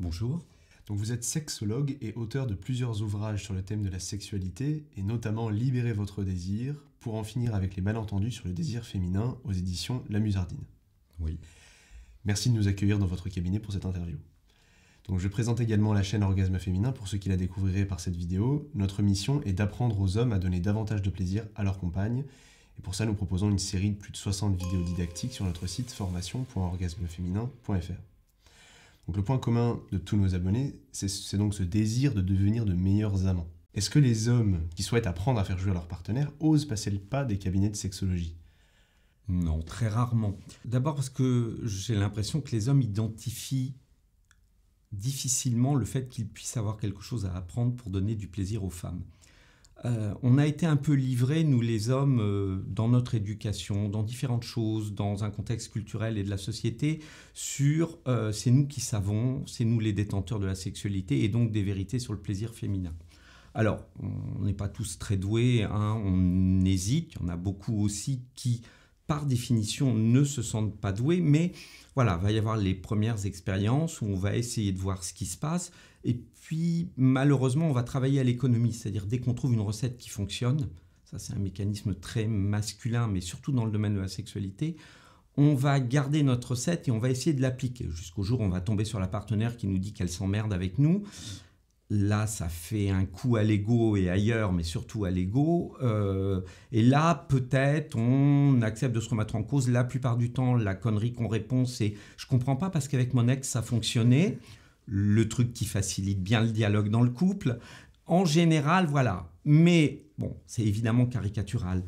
Bonjour. Donc vous êtes sexologue et auteur de plusieurs ouvrages sur le thème de la sexualité, et notamment Libérer votre désir, pour en finir avec les malentendus sur le désir féminin aux éditions La Musardine. Oui. Merci de nous accueillir dans votre cabinet pour cette interview. Donc je présente également la chaîne Orgasme Féminin pour ceux qui la découvriraient par cette vidéo. Notre mission est d'apprendre aux hommes à donner davantage de plaisir à leurs compagne Et pour ça, nous proposons une série de plus de 60 vidéos didactiques sur notre site formation.orgasmeféminin.fr. Donc le point commun de tous nos abonnés, c'est donc ce désir de devenir de meilleurs amants. Est-ce que les hommes qui souhaitent apprendre à faire jouer à leurs partenaires osent passer le pas des cabinets de sexologie Non, très rarement. D'abord parce que j'ai l'impression que les hommes identifient difficilement le fait qu'ils puissent avoir quelque chose à apprendre pour donner du plaisir aux femmes. Euh, on a été un peu livrés, nous les hommes, euh, dans notre éducation, dans différentes choses, dans un contexte culturel et de la société, sur euh, c'est nous qui savons, c'est nous les détenteurs de la sexualité et donc des vérités sur le plaisir féminin. Alors, on n'est pas tous très doués, hein, on hésite, il y en a beaucoup aussi qui par définition, ne se sentent pas doués, mais voilà, va y avoir les premières expériences où on va essayer de voir ce qui se passe. Et puis, malheureusement, on va travailler à l'économie, c'est-à-dire dès qu'on trouve une recette qui fonctionne, ça c'est un mécanisme très masculin, mais surtout dans le domaine de la sexualité, on va garder notre recette et on va essayer de l'appliquer jusqu'au jour où on va tomber sur la partenaire qui nous dit qu'elle s'emmerde avec nous là, ça fait un coup à l'ego et ailleurs, mais surtout à l'ego. Euh, et là, peut-être, on accepte de se remettre en cause. La plupart du temps, la connerie qu'on répond, c'est je comprends pas parce qu'avec mon ex, ça fonctionnait. Le truc qui facilite bien le dialogue dans le couple. En général, voilà. Mais bon, c'est évidemment caricatural.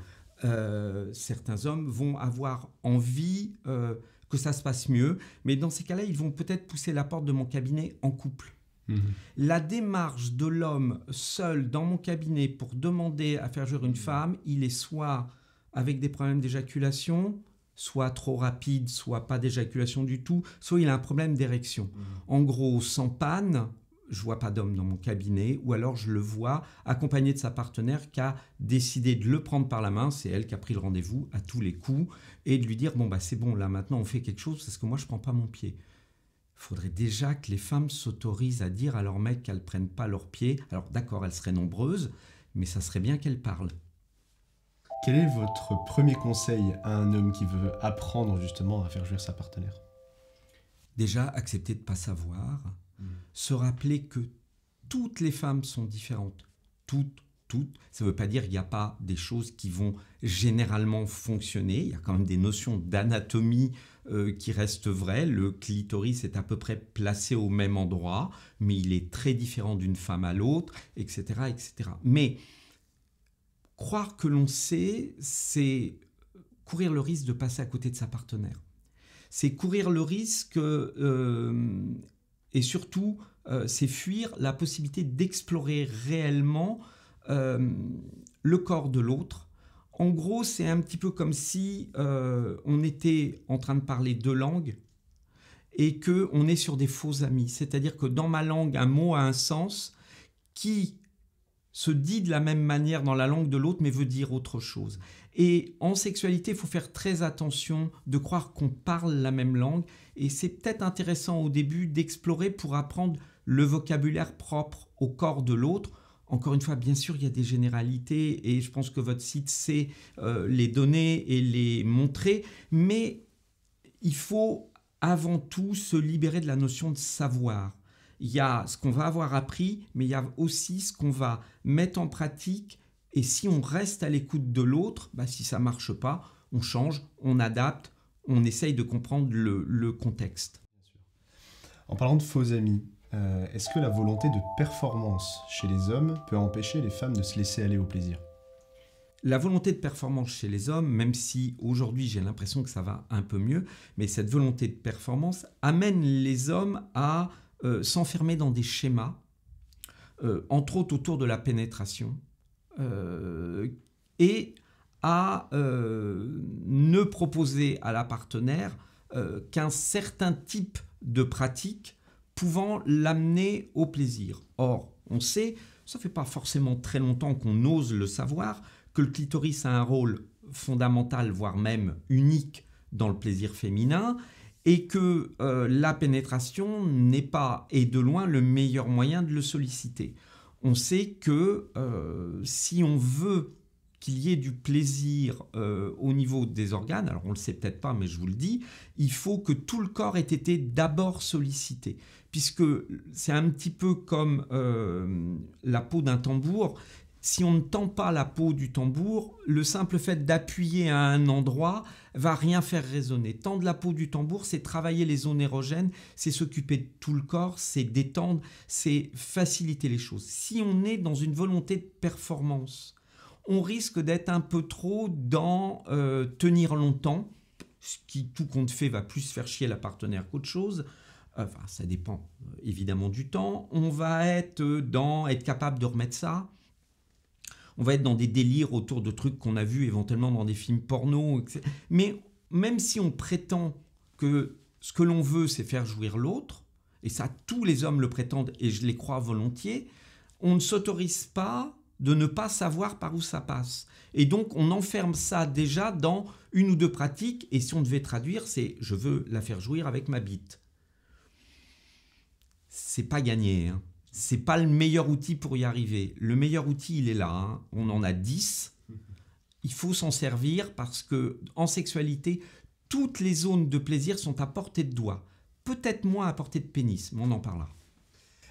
Euh, certains hommes vont avoir envie euh, que ça se passe mieux, mais dans ces cas-là, ils vont peut-être pousser la porte de mon cabinet en couple Mhm. La démarche de l'homme seul dans mon cabinet pour demander à faire jouer une femme, il est soit avec des problèmes d'éjaculation, soit trop rapide, soit pas d'éjaculation du tout, soit il a un problème d'érection. Mhm. En gros, sans panne, je vois pas d'homme dans mon cabinet, ou alors je le vois accompagné de sa partenaire qui a décidé de le prendre par la main, c'est elle qui a pris le rendez-vous à tous les coups, et de lui dire bon bah c'est bon là maintenant on fait quelque chose parce que moi je prends pas mon pied faudrait déjà que les femmes s'autorisent à dire à leurs mecs qu'elles prennent pas leurs pieds. Alors d'accord, elles seraient nombreuses, mais ça serait bien qu'elles parlent. Quel est votre premier conseil à un homme qui veut apprendre justement à faire jouir sa partenaire Déjà, accepter de ne pas savoir, hmm. se rappeler que toutes les femmes sont différentes, toutes ça ne veut pas dire qu'il n'y a pas des choses qui vont généralement fonctionner. Il y a quand même des notions d'anatomie euh, qui restent vraies. Le clitoris est à peu près placé au même endroit, mais il est très différent d'une femme à l'autre, etc., etc. Mais croire que l'on sait, c'est courir le risque de passer à côté de sa partenaire. C'est courir le risque euh, et surtout, euh, c'est fuir la possibilité d'explorer réellement euh, le corps de l'autre. En gros, c'est un petit peu comme si euh, on était en train de parler deux langues et que on est sur des faux amis. C'est-à-dire que dans ma langue, un mot a un sens qui se dit de la même manière dans la langue de l'autre, mais veut dire autre chose. Et en sexualité, il faut faire très attention de croire qu'on parle la même langue. Et c'est peut-être intéressant au début d'explorer pour apprendre le vocabulaire propre au corps de l'autre encore une fois, bien sûr, il y a des généralités et je pense que votre site sait euh, les donner et les montrer, mais il faut avant tout se libérer de la notion de savoir. Il y a ce qu'on va avoir appris, mais il y a aussi ce qu'on va mettre en pratique. Et si on reste à l'écoute de l'autre, bah, si ça marche pas, on change, on adapte, on essaye de comprendre le contexte. En parlant de faux amis, euh, est-ce que la volonté de performance chez les hommes peut empêcher les femmes de se laisser aller au plaisir La volonté de performance chez les hommes, même si aujourd'hui j'ai l'impression que ça va un peu mieux, mais cette volonté de performance amène les hommes à euh, s'enfermer dans des schémas, euh, entre autres autour de la pénétration, et à ne proposer à la partenaire qu'un certain type de pratique pouvant l'amener au plaisir. Or, on sait, ça fait pas forcément très longtemps qu'on ose le savoir, que le clitoris a un rôle fondamental, voire même unique, dans le plaisir féminin, et que euh, la pénétration n'est pas, et de loin, le meilleur moyen de le solliciter. On sait que euh, si on veut qu'il y ait du plaisir euh, au niveau des organes, alors on ne le sait peut-être pas, mais je vous le dis, il faut que tout le corps ait été d'abord sollicité, puisque c'est un petit peu comme euh, la peau d'un tambour. Si on ne tend pas la peau du tambour, le simple fait d'appuyer à un endroit va rien faire résonner. Tendre la peau du tambour, c'est travailler les zones érogènes, c'est s'occuper de tout le corps, c'est détendre, c'est faciliter les choses. Si on est dans une volonté de performance, on risque d'être un peu trop dans euh, tenir longtemps, ce qui, tout compte fait, va plus faire chier la partenaire qu'autre chose. Enfin, ça dépend euh, évidemment du temps. On va être dans être capable de remettre ça. On va être dans des délires autour de trucs qu'on a vus éventuellement dans des films porno. Etc. Mais même si on prétend que ce que l'on veut, c'est faire jouir l'autre, et ça, tous les hommes le prétendent, et je les crois volontiers, on ne s'autorise pas de ne pas savoir par où ça passe. Et donc on enferme ça déjà dans une ou deux pratiques, et si on devait traduire, c'est je veux la faire jouir avec ma bite. C'est pas gagné. Hein. C'est pas le meilleur outil pour y arriver. Le meilleur outil, il est là. Hein. On en a dix Il faut s'en servir parce que en sexualité, toutes les zones de plaisir sont à portée de doigt. Peut-être moins à portée de pénis, mais on en parlera.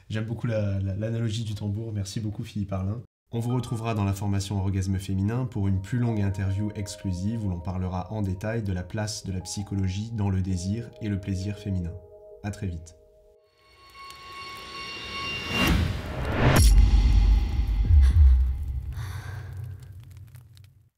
J'aime beaucoup l'analogie du tambour. Merci beaucoup, Philippe Arlin. On vous retrouvera dans la formation Orgasme féminin pour une plus longue interview exclusive où l'on parlera en détail de la place de la psychologie dans le désir et le plaisir féminin. A très vite.